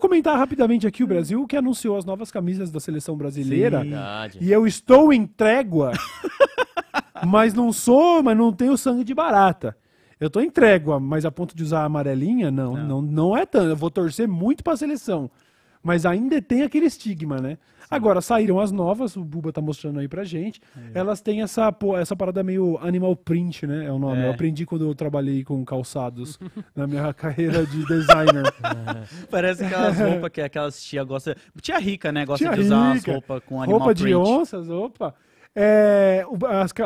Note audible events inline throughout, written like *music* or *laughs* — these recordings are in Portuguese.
comentar rapidamente aqui o Brasil, que anunciou as novas camisas da seleção brasileira. Sim, e eu estou em trégua, *laughs* mas não sou, mas não tenho sangue de barata. Eu tô em trégua, mas a ponto de usar a amarelinha, não, não, não, não é tanto. Eu vou torcer muito para a seleção. Mas ainda tem aquele estigma, né? Sim. Agora, saíram as novas, o Buba tá mostrando aí pra gente. É. Elas têm essa, pô, essa parada meio animal print, né? É o nome. É. Eu aprendi quando eu trabalhei com calçados *laughs* na minha carreira de designer. *laughs* Parece aquelas roupas que aquelas tia gosta. Tia rica, né? Gosta tia de usar rica. roupas com animal roupa print. Roupa de onças, opa. É,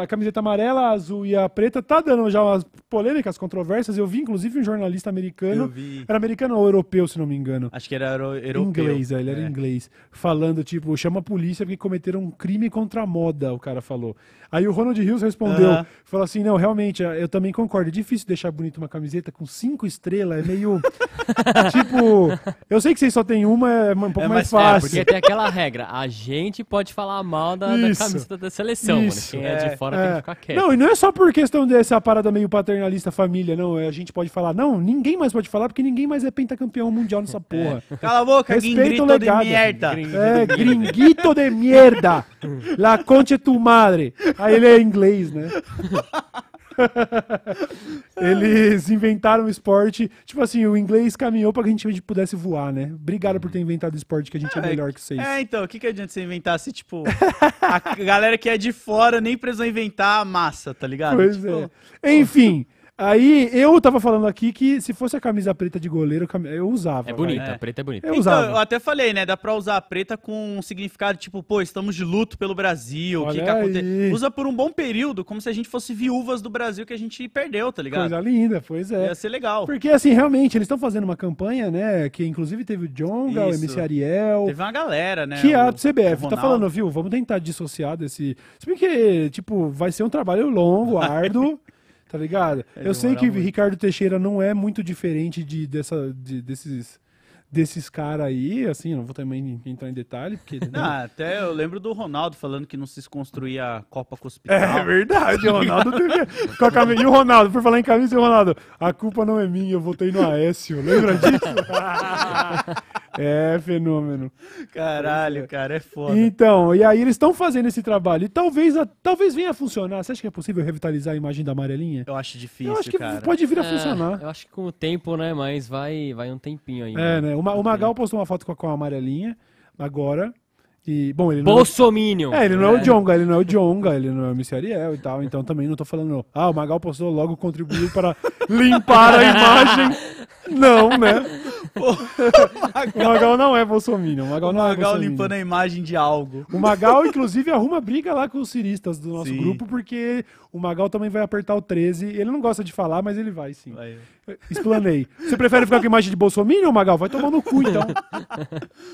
a camiseta amarela, a azul e a preta tá dando já umas polêmicas, controvérsias. Eu vi, inclusive, um jornalista americano. Era americano ou europeu, se não me engano. Acho que era europeu. Inglês, é, ele era é. inglês. Falando, tipo, chama a polícia porque cometeram um crime contra a moda, o cara falou. Aí o Ronald Hills respondeu: uh -huh. falou assim, não, realmente, é, eu também concordo. É difícil deixar bonita uma camiseta com cinco estrelas, é meio. *laughs* tipo, eu sei que vocês só tem uma, é um pouco é, mais, mais fácil. É, porque tem aquela regra: a gente pode falar mal da, da camiseta dessa seleção, Isso, mano. Quem é, é de fora é. tem que é. ficar quieto. Não, e não é só por questão dessa parada meio paternalista família, não. É, a gente pode falar, não, ninguém mais pode falar, porque ninguém mais é pentacampeão mundial nessa é. porra. Cala a boca, Respeita gringuito de merda. É, gringuito de merda. La concha tu madre. Aí ele é inglês, né? *laughs* *laughs* Eles inventaram o esporte. Tipo assim, o inglês caminhou pra que a gente pudesse voar, né? Obrigado por ter uhum. inventado o esporte que a gente é, é melhor que vocês. É, então, o que, que adianta você inventar se, tipo, a *laughs* galera que é de fora nem precisou inventar a massa, tá ligado? Pois tipo... é. Enfim, Aí eu tava falando aqui que se fosse a camisa preta de goleiro, eu usava. É bonita, a é. preta é bonita. Eu então, usava. eu até falei, né? Dá pra usar a preta com um significado tipo, pô, estamos de luto pelo Brasil. Que que Usa por um bom período, como se a gente fosse viúvas do Brasil que a gente perdeu, tá ligado? Coisa linda, pois é. Ia ser legal. Porque assim, realmente, eles estão fazendo uma campanha, né? Que inclusive teve o Jonga, Isso. o MC Ariel. Teve uma galera, né? Que é a CBF tá falando, viu? Vamos tentar dissociar desse. Se bem que, tipo, vai ser um trabalho longo, *laughs* árduo. Tá ligado? É, eu sei que muito. Ricardo Teixeira não é muito diferente de, dessa, de, desses desses caras aí, assim, não vou também entrar em detalhe, porque... Né? *laughs* Ah, até eu lembro do Ronaldo falando que não se construía a Copa com hospital. É verdade, o Ronaldo teve... Com a camisa... E o Ronaldo, por falar em camisa, o Ronaldo, a culpa não é minha, eu votei no Aécio, lembra disso? *laughs* É fenômeno. Caralho, cara, é foda. Então, e aí eles estão fazendo esse trabalho. E talvez, a, talvez venha a funcionar. Você acha que é possível revitalizar a imagem da amarelinha? Eu acho difícil, Eu acho que cara. pode vir a é, funcionar. Eu acho que com o tempo, né? Mas vai, vai um tempinho ainda. É, né? né? O, o Magal postou uma foto com a, com a amarelinha agora. E, bom, ele não é Bolsominion. É, ele não é, é o Jonga, ele não é o Jonga, ele não é o MC Ariel e tal, então também não tô falando. Ah, o Magal postou logo contribuiu para limpar a imagem. *laughs* Não, né? O Magal... *laughs* o Magal não é bolsominion. O Magal, o é Magal é limpando a imagem de algo. O Magal, inclusive, arruma briga lá com os ciristas do nosso sim. grupo, porque o Magal também vai apertar o 13. Ele não gosta de falar, mas ele vai sim. Vai. Explanei. Você prefere ficar com a imagem de Bolsonaro ou Magal? Vai tomar no cu, então.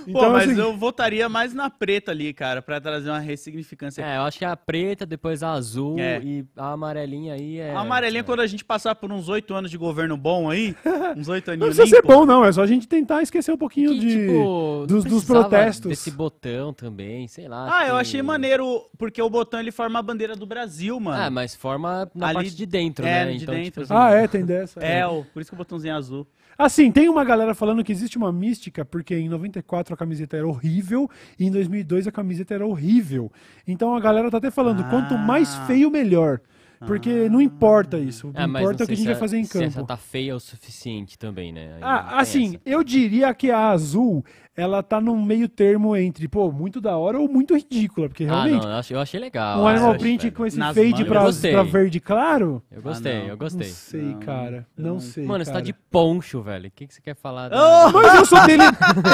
então Pô, mas assim... eu votaria mais na preta ali, cara, pra trazer uma ressignificância. É, eu acho que é a preta, depois a azul é. e a amarelinha aí é. A amarelinha, é. quando a gente passar por uns oito anos de governo bom aí, uns oito aninhos. Não precisa ser bom, não. É só a gente tentar esquecer um pouquinho que, de, tipo, dos, dos protestos. Esse botão também, sei lá. Ah, que... eu achei maneiro, porque o botão ele forma a bandeira do Brasil, mano. Ah, mas forma na ali... parte de dentro, é, né? De então, tipo dentro. Tipo, assim... Ah, é, tem dessa. É, é. o por isso que o botãozinho é azul. Assim, tem uma galera falando que existe uma mística, porque em 94 a camiseta era horrível e em 2002 a camiseta era horrível. Então a galera tá até falando, ah. quanto mais ah. feio, melhor. Porque não importa isso. Ah, importa é o que a gente vai fazer em campo. essa tá feia o suficiente também, né? ah, assim, essa. eu diria que a azul, ela tá num meio termo entre, pô, muito da hora ou muito ridícula. Porque ah, realmente. Ah, não, eu achei legal. Um animal print com esse fade pra, pra, verde claro? Eu gostei, ah, eu gostei. Não sei, não, cara. Não, não sei. Mano, cara. você tá de poncho, velho. O que, que você quer falar? Oh! Mas eu sou dele.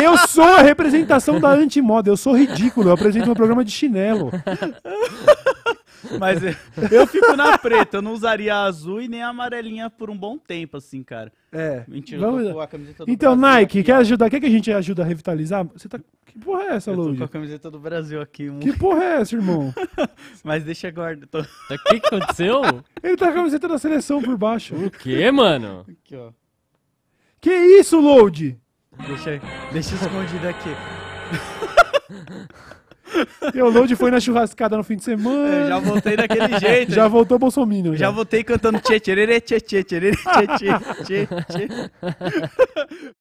eu sou a representação da antimoda. Eu sou ridículo. Eu apresento um programa de chinelo. *laughs* Mas eu, fico na preta, eu não usaria a azul e nem a amarelinha por um bom tempo, assim, cara. É. Mentira, Vamos... eu tô com a camiseta do Então, Brasil Nike, aqui, quer ajudar? Quer que a gente ajuda a revitalizar? Você tá. Que porra é essa, Lug? Eu tô com a camiseta do Brasil aqui, mano. Que porra é essa, irmão? *laughs* Mas deixa agora. Tô... O tá que, aconteceu? Ele tá com a camiseta da seleção por baixo. O que, mano? Aqui, ó. Que isso, Load? Deixa, deixa escondido aqui. *laughs* o load foi na churrascada no fim de semana. Eu é, já voltei daquele *laughs* jeito. já voltou Bolsonaro. Já. já voltei cantando tchê tchê tchê tchê tchê tchê tchê tchê. *laughs*